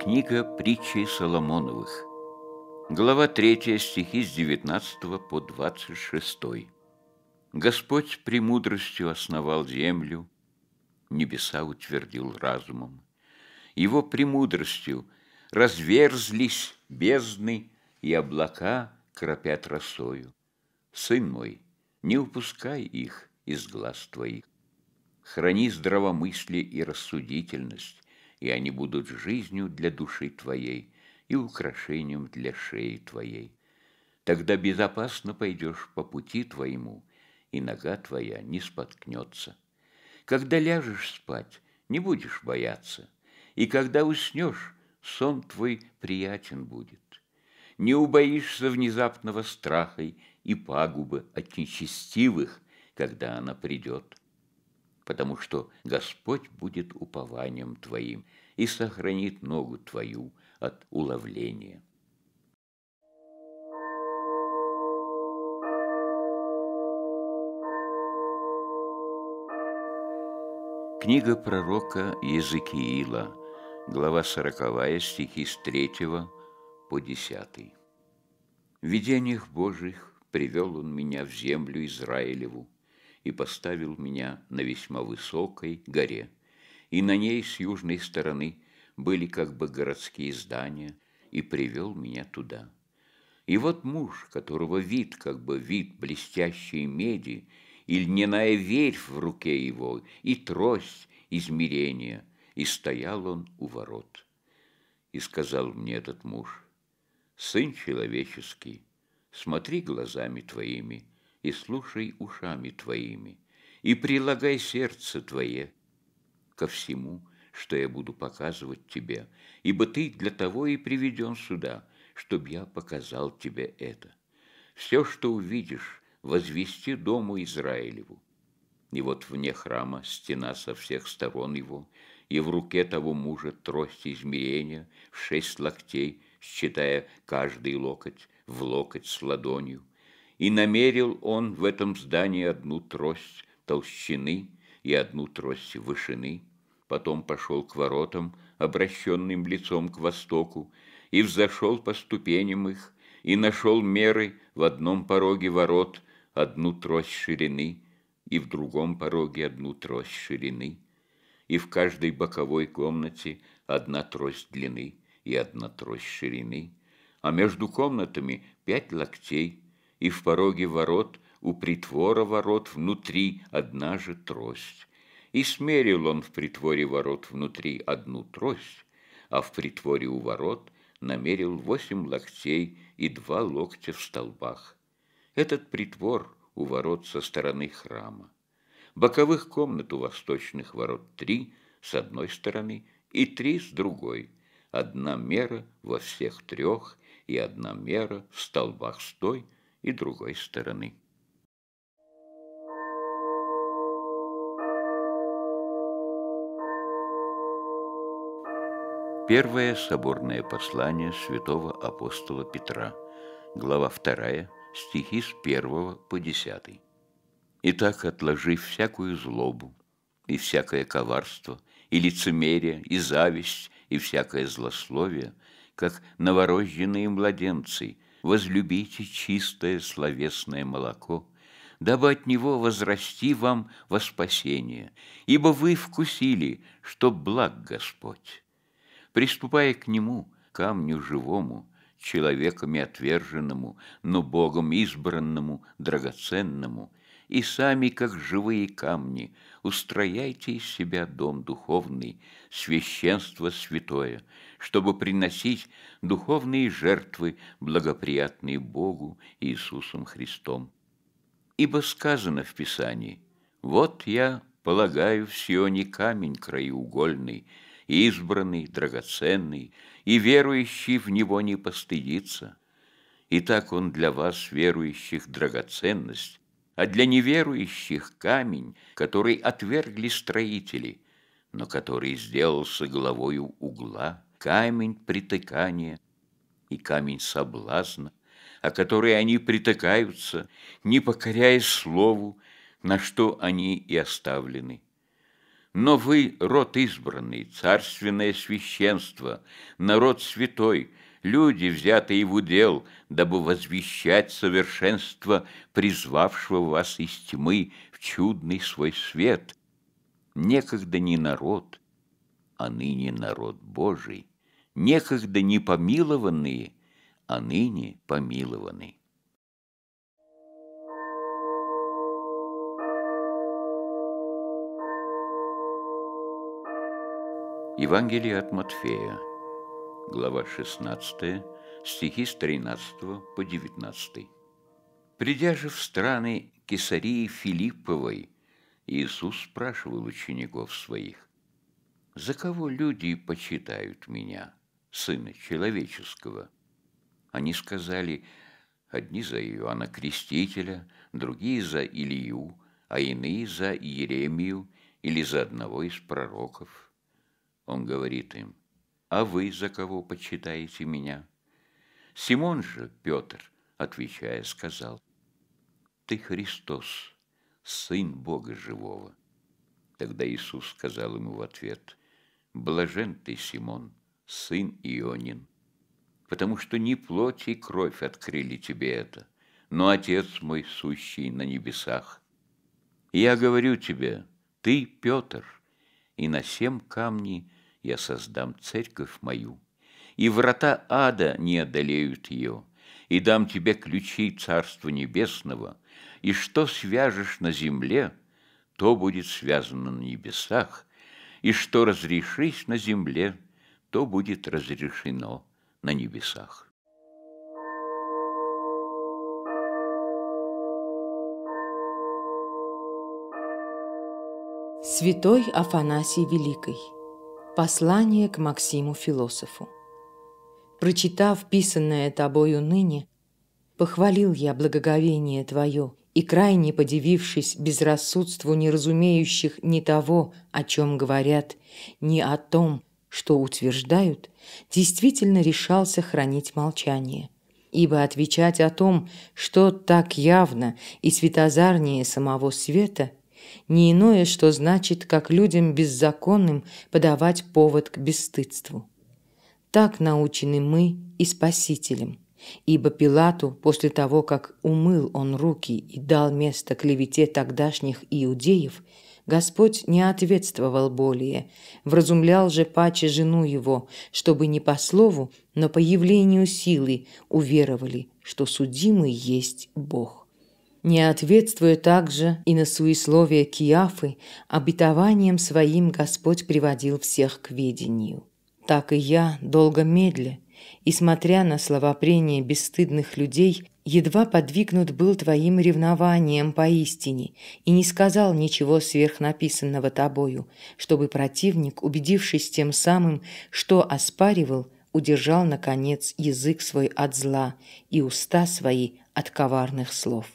Книга притчей Соломоновых. Глава 3, стихи с 19 по 26. Господь премудростью основал землю, небеса утвердил разумом. Его премудростью разверзлись бездны, и облака кропят росою. Сын мой, не упускай их из глаз твоих. Храни здравомыслие и рассудительность, и они будут жизнью для души твоей и украшением для шеи твоей. Тогда безопасно пойдешь по пути твоему, и нога твоя не споткнется. Когда ляжешь спать, не будешь бояться, и когда уснешь, сон твой приятен будет. Не убоишься внезапного страха и пагубы от нечестивых, когда она придет потому что Господь будет упованием твоим и сохранит ногу твою от уловления». Книга пророка Езекиила, глава 40, стихи с 3 по 10. «В видениях Божьих привел он меня в землю Израилеву, и поставил меня на весьма высокой горе. И на ней с южной стороны были как бы городские здания, и привел меня туда. И вот муж, которого вид, как бы вид блестящей меди, и льняная верь в руке его, и трость измерения, и стоял он у ворот. И сказал мне этот муж, «Сын человеческий, смотри глазами твоими» и слушай ушами твоими, и прилагай сердце твое ко всему, что я буду показывать тебе, ибо ты для того и приведен сюда, чтобы я показал тебе это. Все, что увидишь, возвести дому Израилеву. И вот вне храма стена со всех сторон его, и в руке того мужа трость измерения в шесть локтей, считая каждый локоть в локоть с ладонью и намерил он в этом здании одну трость толщины и одну трость вышины. Потом пошел к воротам, обращенным лицом к востоку, и взошел по ступеням их, и нашел меры в одном пороге ворот одну трость ширины, и в другом пороге одну трость ширины, и в каждой боковой комнате одна трость длины и одна трость ширины, а между комнатами пять локтей – и в пороге ворот, у притвора ворот внутри одна же трость. И смерил он в притворе ворот внутри одну трость, а в притворе у ворот намерил восемь локтей и два локтя в столбах. Этот притвор у ворот со стороны храма. Боковых комнат у восточных ворот три с одной стороны и три с другой. Одна мера во всех трех и одна мера в столбах с той, и другой стороны. Первое соборное послание святого апостола Петра, глава 2, стихи с 1 по 10. «Итак, отложи всякую злобу, и всякое коварство, и лицемерие, и зависть, и всякое злословие, как новорожденные младенцы – возлюбите чистое словесное молоко, дабы от него возрасти вам во спасение, ибо вы вкусили, что благ Господь. Приступая к нему, камню живому, человеками отверженному, но Богом избранному, драгоценному, и сами, как живые камни, устрояйте из себя дом духовный, священство святое, чтобы приносить духовные жертвы, благоприятные Богу Иисусом Христом. Ибо сказано в Писании, «Вот я полагаю в Сионе камень краеугольный, избранный, драгоценный, и верующий в него не постыдится. И так он для вас, верующих, драгоценность, а для неверующих камень, который отвергли строители, но который сделался головою угла» камень притыкания и камень соблазна, о которые они притыкаются, не покоряясь слову, на что они и оставлены. Но вы, род избранный, царственное священство, народ святой, люди, взятые в удел, дабы возвещать совершенство призвавшего вас из тьмы в чудный свой свет. Некогда не народ, а ныне народ Божий, некогда непомилованные, а ныне помилованы. Евангелие от Матфея, глава 16, стихи с 13 по 19. Придя же в страны Кесарии Филипповой, Иисус спрашивал учеников своих, «За кого люди почитают Меня?» Сына Человеческого. Они сказали, одни за Иоанна Крестителя, другие за Илью, а иные за Еремию или за одного из пророков. Он говорит им, «А вы за кого почитаете меня?» Симон же, Петр, отвечая, сказал, «Ты Христос, Сын Бога Живого». Тогда Иисус сказал ему в ответ, «Блажен ты, Симон, сын Ионин, потому что не плоть и кровь открыли тебе это, но Отец мой сущий на небесах. я говорю тебе, ты, Петр, и на семь камней я создам церковь мою, и врата ада не одолеют ее, и дам тебе ключи Царства Небесного, и что свяжешь на земле, то будет связано на небесах, и что разрешишь на земле – то будет разрешено на небесах. Святой Афанасий Великий. Послание к Максиму Философу. Прочитав писанное тобою ныне, похвалил я благоговение твое и, крайне подивившись безрассудству неразумеющих ни того, о чем говорят, ни о том, что утверждают, действительно решался хранить молчание. Ибо отвечать о том, что так явно и светозарнее самого света, не иное, что значит, как людям беззаконным подавать повод к бесстыдству. Так научены мы и Спасителем, ибо Пилату, после того, как умыл он руки и дал место клевете тогдашних иудеев – Господь не ответствовал более, вразумлял же паче жену его, чтобы не по слову, но по явлению силы уверовали, что судимый есть Бог. Не ответствуя также и на суесловие Киафы, обетованием своим Господь приводил всех к ведению. Так и я, долго медля, и смотря на словопрение бесстыдных людей, едва подвигнут был твоим ревнованием поистине и не сказал ничего сверхнаписанного тобою, чтобы противник, убедившись тем самым, что оспаривал, удержал, наконец, язык свой от зла и уста свои от коварных слов.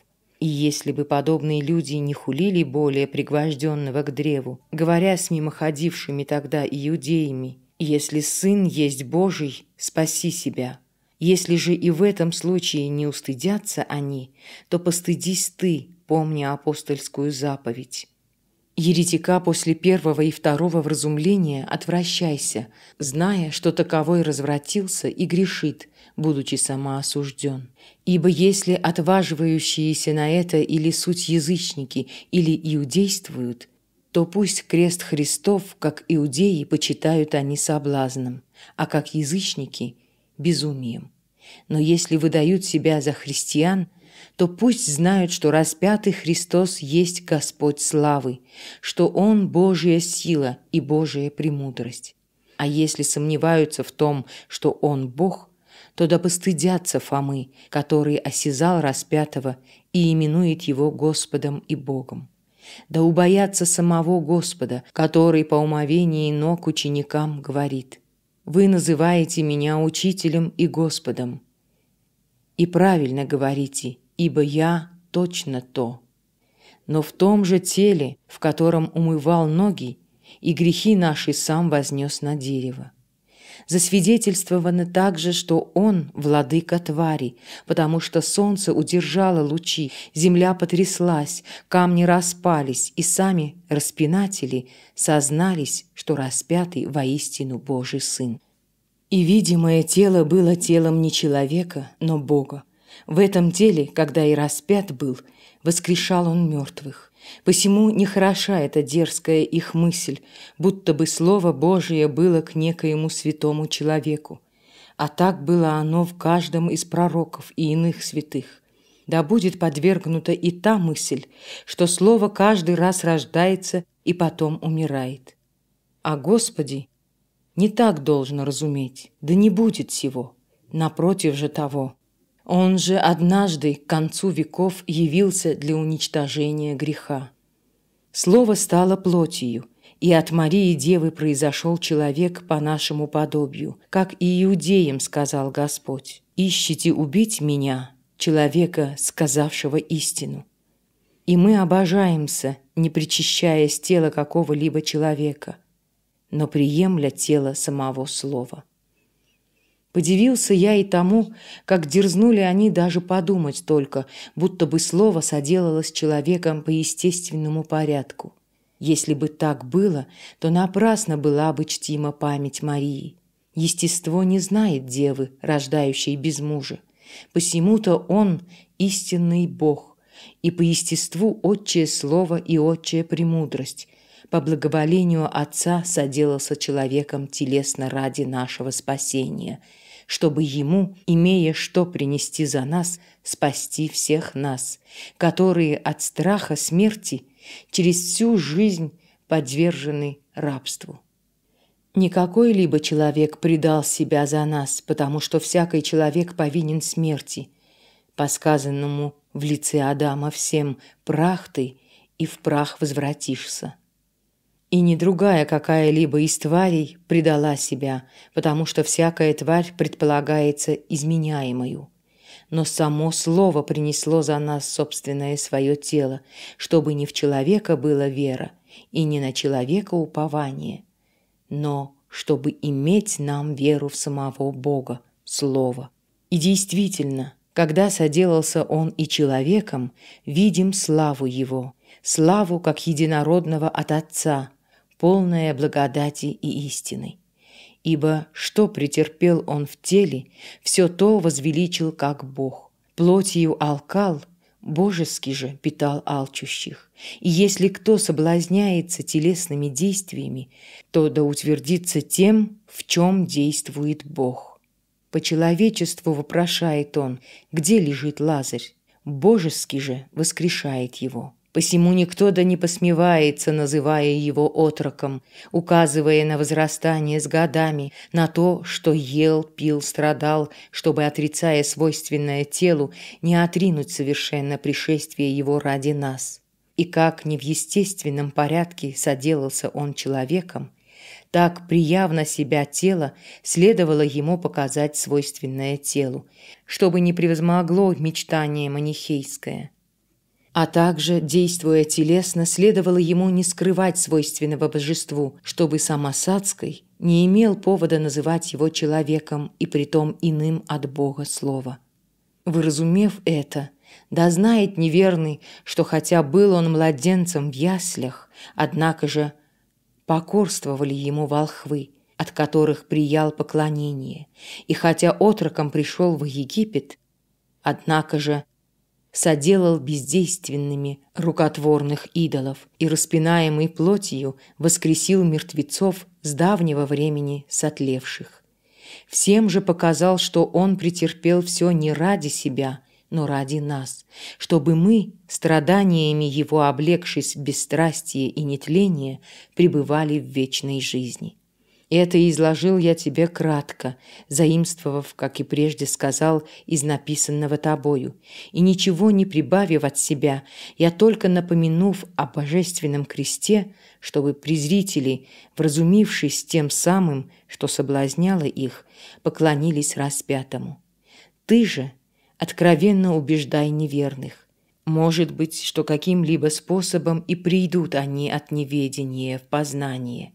И если бы подобные люди не хулили более пригвожденного к древу, говоря с мимоходившими тогда иудеями, «Если сын есть Божий, спаси себя», если же и в этом случае не устыдятся они, то постыдись ты, помня апостольскую заповедь. Еретика после первого и второго вразумления отвращайся, зная, что таковой развратился и грешит, будучи сама осужден. Ибо если отваживающиеся на это или суть язычники, или иудействуют, то пусть крест Христов, как иудеи, почитают они соблазном, а как язычники – безумием. Но если выдают себя за христиан, то пусть знают, что распятый Христос есть Господь славы, что Он – Божья сила и Божья премудрость. А если сомневаются в том, что Он – Бог, то да постыдятся Фомы, который осязал распятого и именует его Господом и Богом. Да убоятся самого Господа, который по умовении ног ученикам говорит – вы называете меня учителем и Господом. И правильно говорите, ибо я точно то. Но в том же теле, в котором умывал ноги, и грехи наши сам вознес на дерево засвидетельствовано также, что он – владыка твари, потому что солнце удержало лучи, земля потряслась, камни распались, и сами распинатели сознались, что распятый воистину Божий Сын. И видимое тело было телом не человека, но Бога. В этом теле, когда и распят был, воскрешал он мертвых. Посему нехороша эта дерзкая их мысль, будто бы Слово Божие было к некоему святому человеку. А так было оно в каждом из пророков и иных святых. Да будет подвергнута и та мысль, что Слово каждый раз рождается и потом умирает. А Господи не так должно разуметь, да не будет всего, напротив же того – он же однажды к концу веков явился для уничтожения греха. Слово стало плотью, и от Марии Девы произошел человек по нашему подобию, как и иудеям сказал Господь, «Ищите убить меня, человека, сказавшего истину». И мы обожаемся, не причащаясь тела какого-либо человека, но приемля тело самого слова. Подивился я и тому, как дерзнули они даже подумать только, будто бы слово соделалось человеком по естественному порядку. Если бы так было, то напрасно была бы чтима память Марии. Естество не знает девы, рождающей без мужа. Посему-то он – истинный Бог, и по естеству отчее слово и отчая премудрость. По благоволению Отца соделался человеком телесно ради нашего спасения – чтобы Ему, имея что принести за нас, спасти всех нас, которые от страха смерти через всю жизнь подвержены рабству. Не какой-либо человек предал себя за нас, потому что всякий человек повинен смерти. По сказанному в лице Адама всем прах ты, и в прах возвратишься. И не другая какая-либо из тварей предала себя, потому что всякая тварь предполагается изменяемою. Но само слово принесло за нас собственное свое тело, чтобы не в человека была вера и не на человека упование, но чтобы иметь нам веру в самого Бога, Слово. И действительно, когда соделался он и человеком, видим славу его, славу как единородного от Отца – полное благодати и истины. Ибо что претерпел он в теле, все то возвеличил как Бог. Плотью алкал, божески же питал алчущих. И если кто соблазняется телесными действиями, то да утвердится тем, в чем действует Бог. По человечеству вопрошает он, где лежит Лазарь, божески же воскрешает его. Посему никто да не посмевается, называя его отроком, указывая на возрастание с годами, на то, что ел, пил, страдал, чтобы, отрицая свойственное телу, не отринуть совершенно пришествие его ради нас. И как не в естественном порядке соделался он человеком, так приявно себя тело следовало ему показать свойственное телу, чтобы не превозмогло мечтание манихейское а также, действуя телесно, следовало ему не скрывать свойственного божеству, чтобы сам Осадской не имел повода называть его человеком и притом иным от Бога слова. Выразумев это, да знает неверный, что хотя был он младенцем в яслях, однако же покорствовали ему волхвы, от которых приял поклонение, и хотя отроком пришел в Египет, однако же соделал бездейственными рукотворных идолов и, распинаемый плотью, воскресил мертвецов с давнего времени сотлевших. Всем же показал, что он претерпел все не ради себя, но ради нас, чтобы мы, страданиями его облегшись в бесстрастие и нетление, пребывали в вечной жизни. Это и изложил я тебе кратко, заимствовав, как и прежде сказал, из написанного тобою. И ничего не прибавив от себя, я только напомянув о божественном кресте, чтобы презрители, вразумившись тем самым, что соблазняло их, поклонились распятому. Ты же откровенно убеждай неверных. Может быть, что каким-либо способом и придут они от неведения в познание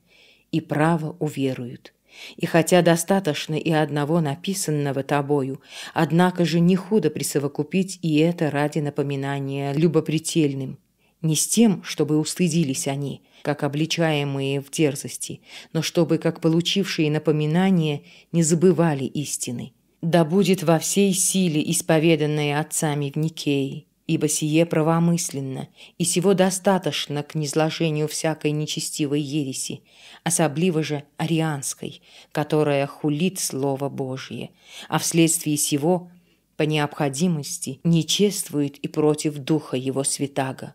и право уверуют. И хотя достаточно и одного написанного тобою, однако же не худо присовокупить и это ради напоминания любопретельным. Не с тем, чтобы устыдились они, как обличаемые в дерзости, но чтобы, как получившие напоминание, не забывали истины. Да будет во всей силе исповеданное отцами в Никее, ибо сие правомысленно, и сего достаточно к низложению всякой нечестивой ереси, особливо же арианской, которая хулит Слово Божие, а вследствие сего по необходимости нечествует и против Духа Его Святаго.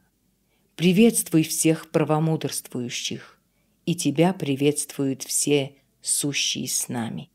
Приветствуй всех правомудрствующих, и тебя приветствуют все сущие с нами.